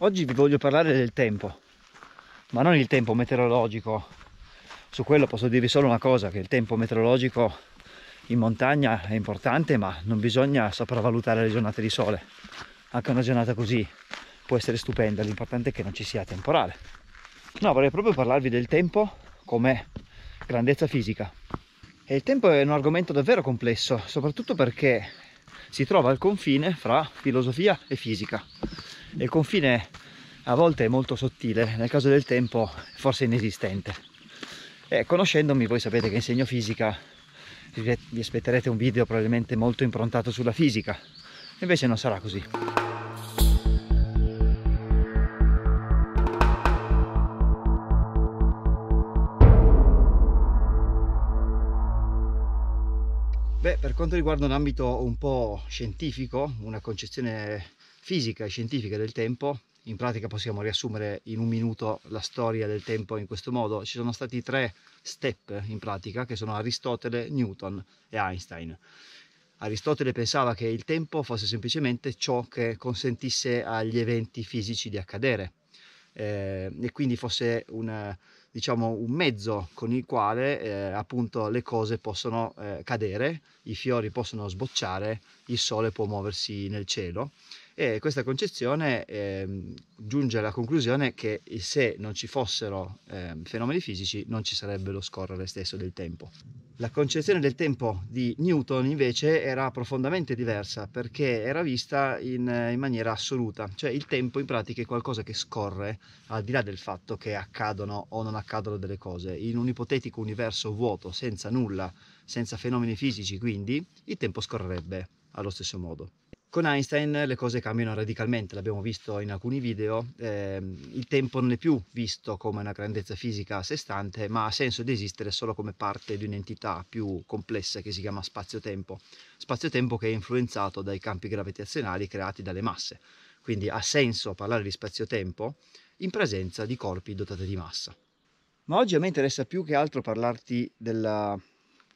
Oggi vi voglio parlare del tempo, ma non il tempo meteorologico. Su quello posso dirvi solo una cosa, che il tempo meteorologico in montagna è importante, ma non bisogna sopravvalutare le giornate di sole. Anche una giornata così può essere stupenda, l'importante è che non ci sia temporale. No, vorrei proprio parlarvi del tempo come grandezza fisica. E il tempo è un argomento davvero complesso, soprattutto perché si trova al confine fra filosofia e fisica il confine a volte è molto sottile, nel caso del tempo forse inesistente. E conoscendomi, voi sapete che insegno fisica, vi aspetterete un video probabilmente molto improntato sulla fisica, invece non sarà così. Beh, per quanto riguarda un ambito un po' scientifico, una concezione fisica e scientifica del tempo, in pratica possiamo riassumere in un minuto la storia del tempo in questo modo, ci sono stati tre step in pratica che sono Aristotele, Newton e Einstein. Aristotele pensava che il tempo fosse semplicemente ciò che consentisse agli eventi fisici di accadere eh, e quindi fosse una, diciamo, un mezzo con il quale eh, appunto le cose possono eh, cadere, i fiori possono sbocciare, il sole può muoversi nel cielo e questa concezione eh, giunge alla conclusione che se non ci fossero eh, fenomeni fisici non ci sarebbe lo scorrere stesso del tempo. La concezione del tempo di Newton invece era profondamente diversa perché era vista in, in maniera assoluta, cioè il tempo in pratica è qualcosa che scorre al di là del fatto che accadono o non accadono delle cose. In un ipotetico universo vuoto, senza nulla, senza fenomeni fisici quindi, il tempo scorrerebbe allo stesso modo. Con Einstein le cose cambiano radicalmente, l'abbiamo visto in alcuni video, eh, il tempo non è più visto come una grandezza fisica a sé stante, ma ha senso di esistere solo come parte di un'entità più complessa che si chiama spazio-tempo, spazio-tempo che è influenzato dai campi gravitazionali creati dalle masse, quindi ha senso parlare di spazio-tempo in presenza di corpi dotati di massa. Ma oggi a me interessa più che altro parlarti della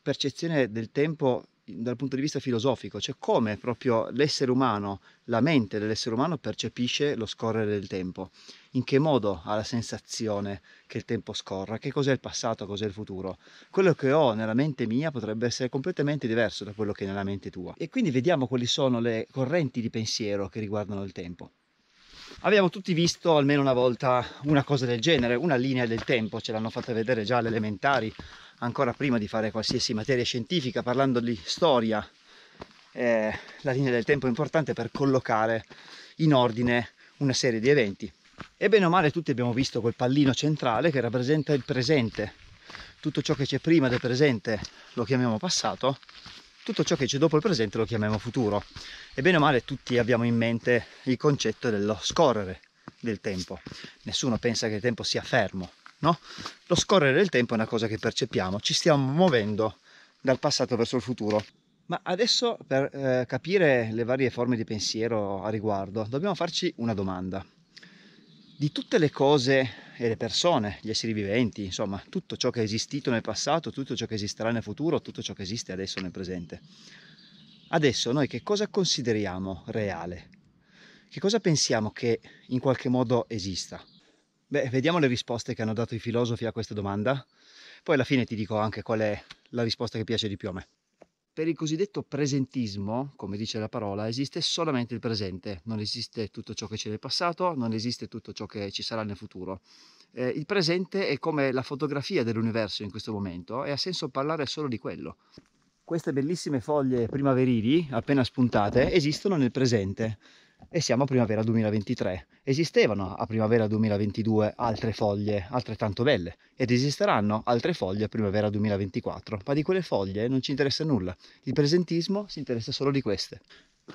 percezione del tempo dal punto di vista filosofico, cioè come proprio l'essere umano, la mente dell'essere umano percepisce lo scorrere del tempo, in che modo ha la sensazione che il tempo scorra, che cos'è il passato, cos'è il futuro. Quello che ho nella mente mia potrebbe essere completamente diverso da quello che è nella mente tua. E quindi vediamo quali sono le correnti di pensiero che riguardano il tempo. Abbiamo tutti visto almeno una volta una cosa del genere, una linea del tempo, ce l'hanno fatta vedere già alle elementari, ancora prima di fare qualsiasi materia scientifica, parlando di storia, eh, la linea del tempo è importante per collocare in ordine una serie di eventi. E bene o male tutti abbiamo visto quel pallino centrale che rappresenta il presente. Tutto ciò che c'è prima del presente lo chiamiamo passato, tutto ciò che c'è dopo il presente lo chiamiamo futuro. E bene o male tutti abbiamo in mente il concetto dello scorrere del tempo. Nessuno pensa che il tempo sia fermo, no? Lo scorrere del tempo è una cosa che percepiamo, ci stiamo muovendo dal passato verso il futuro. Ma adesso per eh, capire le varie forme di pensiero a riguardo dobbiamo farci una domanda. Di tutte le cose e le persone, gli esseri viventi, insomma, tutto ciò che è esistito nel passato, tutto ciò che esisterà nel futuro, tutto ciò che esiste adesso nel presente. Adesso noi che cosa consideriamo reale? Che cosa pensiamo che in qualche modo esista? Beh, vediamo le risposte che hanno dato i filosofi a questa domanda, poi alla fine ti dico anche qual è la risposta che piace di più a me. Per il cosiddetto presentismo, come dice la parola, esiste solamente il presente, non esiste tutto ciò che c'è nel passato, non esiste tutto ciò che ci sarà nel futuro. Eh, il presente è come la fotografia dell'universo in questo momento e ha senso parlare solo di quello. Queste bellissime foglie primaverili, appena spuntate, esistono nel presente e siamo a primavera 2023. Esistevano a primavera 2022 altre foglie altrettanto belle ed esisteranno altre foglie a primavera 2024, ma di quelle foglie non ci interessa nulla. Il presentismo si interessa solo di queste.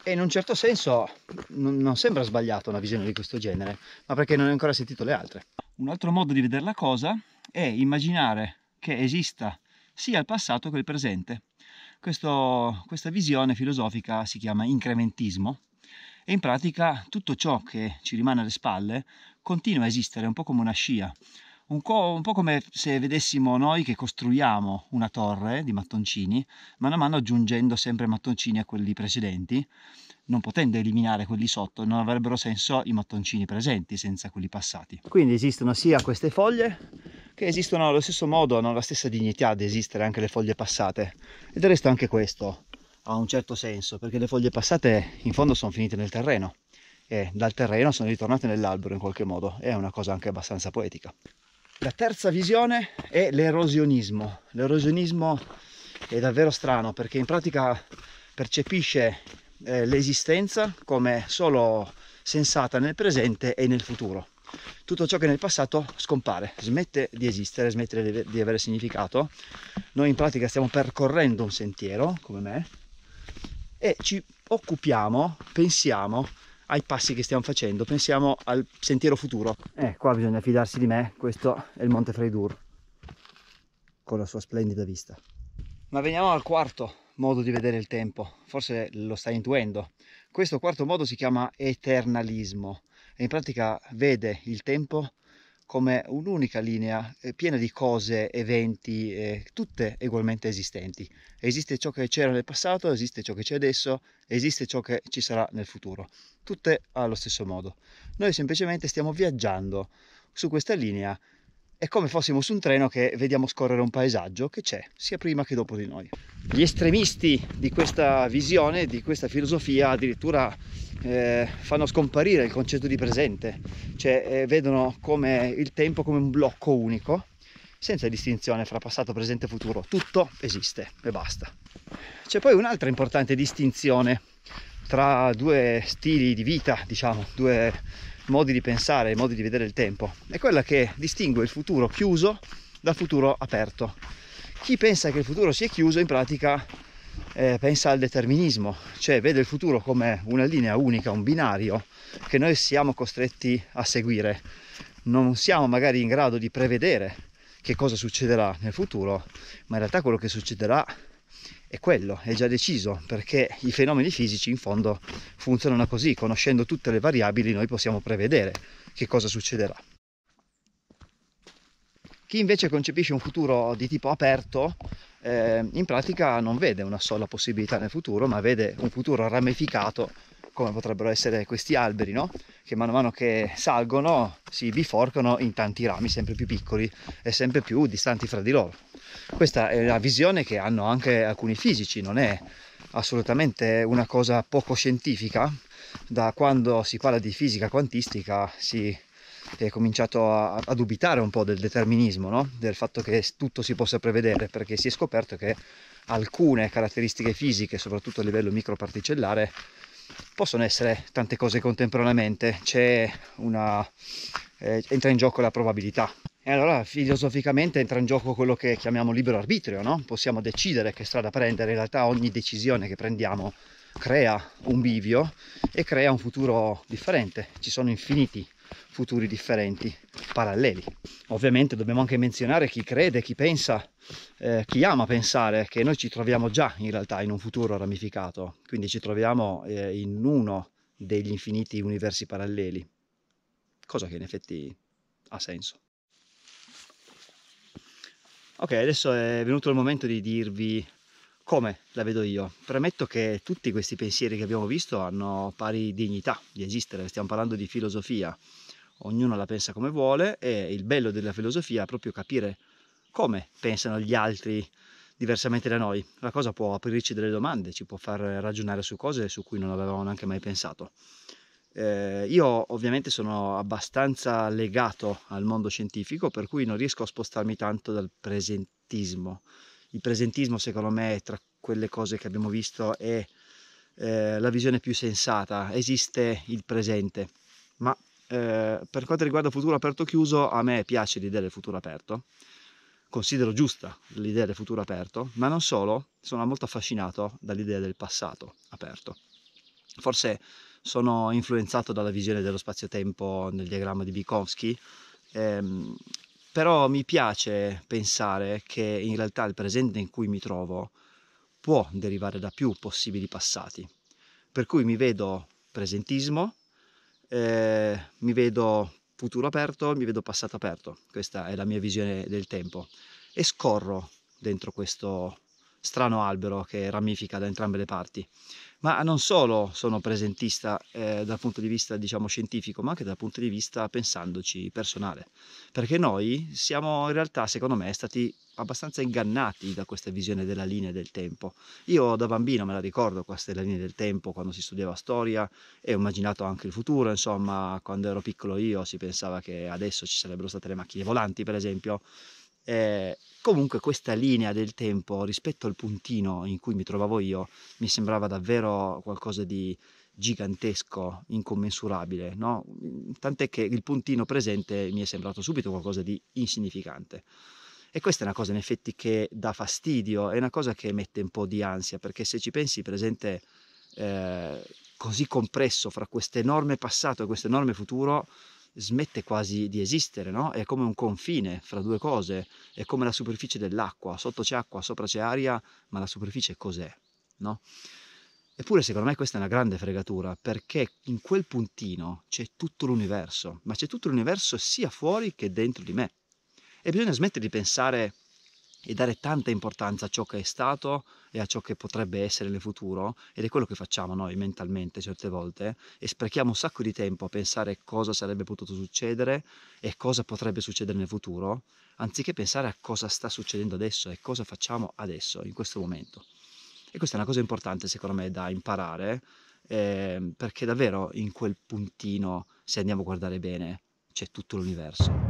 E in un certo senso non, non sembra sbagliata una visione di questo genere, ma perché non hai ancora sentito le altre. Un altro modo di vedere la cosa è immaginare che esista sia il passato che il presente. Questo, questa visione filosofica si chiama incrementismo e in pratica tutto ciò che ci rimane alle spalle continua a esistere, un po' come una scia, un, co- un po' come se vedessimo noi che costruiamo una torre di mattoncini, mano a mano aggiungendo sempre mattoncini a quelli precedenti, non potendo eliminare quelli sotto, non avrebbero senso i mattoncini presenti senza quelli passati. Quindi esistono sia queste foglie che esistono allo stesso modo, hanno la stessa dignità di esistere anche le foglie passate. E del resto anche questo ha un certo senso perché le foglie passate in fondo sono finite nel terreno e dal terreno sono ritornate nell'albero in qualche modo, è una cosa anche abbastanza poetica. La terza visione è l'erosionismo. L'erosionismo è davvero strano perché in pratica percepisce eh, l'esistenza come solo sensata nel presente e nel futuro. Tutto ciò che nel passato scompare, smette di esistere, smette di avere significato. Noi in pratica stiamo percorrendo un sentiero, come me, e ci occupiamo, pensiamo ai passi che stiamo facendo, pensiamo al sentiero futuro. Eh, qua bisogna fidarsi di me, questo è il Monte Freidur, con la sua splendida vista. Ma veniamo al quarto modo di vedere il tempo, forse lo stai intuendo. Questo quarto modo si chiama eternalismo e in pratica vede il tempo come un'unica linea eh, piena di cose, eventi, eh, tutte ugualmente esistenti. Esiste ciò che c'era nel passato, esiste ciò che c'è adesso, esiste ciò che ci sarà nel futuro. Tutte allo stesso modo. Noi semplicemente stiamo viaggiando su questa linea è come fossimo su un treno che vediamo scorrere un paesaggio che c'è sia prima che dopo di noi. Gli estremisti di questa visione, di questa filosofia addirittura eh, fanno scomparire il concetto di presente, cioè eh, vedono come il tempo come un blocco unico, senza distinzione fra passato, presente e futuro, tutto esiste e basta. C'è poi un'altra importante distinzione tra due stili di vita, diciamo, due modi di pensare, modi di vedere il tempo, è quella che distingue il futuro chiuso dal futuro aperto. Chi pensa che il futuro sia chiuso in pratica eh, pensa al determinismo, cioè vede il futuro come una linea unica, un binario che noi siamo costretti a seguire. Non siamo magari in grado di prevedere che cosa succederà nel futuro, ma in realtà quello che succederà è quello, è già deciso, perché i fenomeni fisici in fondo funzionano così, conoscendo tutte le variabili noi possiamo prevedere che cosa succederà. Chi invece concepisce un futuro di tipo aperto eh, in pratica non vede una sola possibilità nel futuro, ma vede un futuro ramificato come potrebbero essere questi alberi, no? che mano a mano che salgono si biforcano in tanti rami sempre più piccoli e sempre più distanti fra di loro. Questa è la visione che hanno anche alcuni fisici, non è assolutamente una cosa poco scientifica. Da quando si parla di fisica quantistica si che è cominciato a, a dubitare un po' del determinismo, no? del fatto che tutto si possa prevedere, perché si è scoperto che alcune caratteristiche fisiche, soprattutto a livello microparticellare, possono essere tante cose contemporaneamente, una, eh, entra in gioco la probabilità. E allora filosoficamente entra in gioco quello che chiamiamo libero arbitrio, no? Possiamo decidere che strada prendere, in realtà ogni decisione che prendiamo crea un bivio e crea un futuro differente. Ci sono infiniti futuri differenti, paralleli. Ovviamente dobbiamo anche menzionare chi crede, chi pensa, eh, chi ama pensare che noi ci troviamo già in realtà in un futuro ramificato, quindi ci troviamo eh, in uno degli infiniti universi paralleli, cosa che in effetti ha senso. Ok, adesso è venuto il momento di dirvi come la vedo io? Premetto che tutti questi pensieri che abbiamo visto hanno pari dignità di esistere, stiamo parlando di filosofia, ognuno la pensa come vuole e il bello della filosofia è proprio capire come pensano gli altri diversamente da noi. La cosa può aprirci delle domande, ci può far ragionare su cose su cui non avevamo neanche mai pensato. Eh, io ovviamente sono abbastanza legato al mondo scientifico, per cui non riesco a spostarmi tanto dal presentismo il presentismo secondo me tra quelle cose che abbiamo visto è eh, la visione più sensata, esiste il presente, ma eh, per quanto riguarda futuro aperto chiuso a me piace l'idea del futuro aperto, considero giusta l'idea del futuro aperto, ma non solo, sono molto affascinato dall'idea del passato aperto. Forse sono influenzato dalla visione dello spazio-tempo nel diagramma di Vygotsky, ehm, però mi piace pensare che in realtà il presente in cui mi trovo può derivare da più possibili passati, per cui mi vedo presentismo, eh, mi vedo futuro aperto, mi vedo passato aperto, questa è la mia visione del tempo e scorro dentro questo strano albero che ramifica da entrambe le parti. Ma non solo sono presentista eh, dal punto di vista diciamo scientifico, ma anche dal punto di vista pensandoci personale, perché noi siamo in realtà secondo me stati abbastanza ingannati da questa visione della linea del tempo. Io da bambino me la ricordo questa queste linea del tempo quando si studiava storia e ho immaginato anche il futuro, insomma, quando ero piccolo io si pensava che adesso ci sarebbero state le macchine volanti, per esempio, eh, comunque questa linea del tempo rispetto al puntino in cui mi trovavo io mi sembrava davvero qualcosa di gigantesco, incommensurabile, no? tant'è che il puntino presente mi è sembrato subito qualcosa di insignificante. E questa è una cosa in effetti che dà fastidio, è una cosa che mette un po' di ansia, perché se ci pensi presente eh, così compresso fra questo enorme passato e questo enorme futuro, smette quasi di esistere, no? È come un confine fra due cose, è come la superficie dell'acqua, sotto c'è acqua, sopra c'è aria, ma la superficie cos'è, no? Eppure secondo me questa è una grande fregatura perché in quel puntino c'è tutto l'universo, ma c'è tutto l'universo sia fuori che dentro di me. E bisogna smettere di pensare e dare tanta importanza a ciò che è stato e a ciò che potrebbe essere nel futuro ed è quello che facciamo noi mentalmente certe volte e sprechiamo un sacco di tempo a pensare cosa sarebbe potuto succedere e cosa potrebbe succedere nel futuro anziché pensare a cosa sta succedendo adesso e cosa facciamo adesso in questo momento e questa è una cosa importante secondo me da imparare eh, perché davvero in quel puntino se andiamo a guardare bene c'è tutto l'universo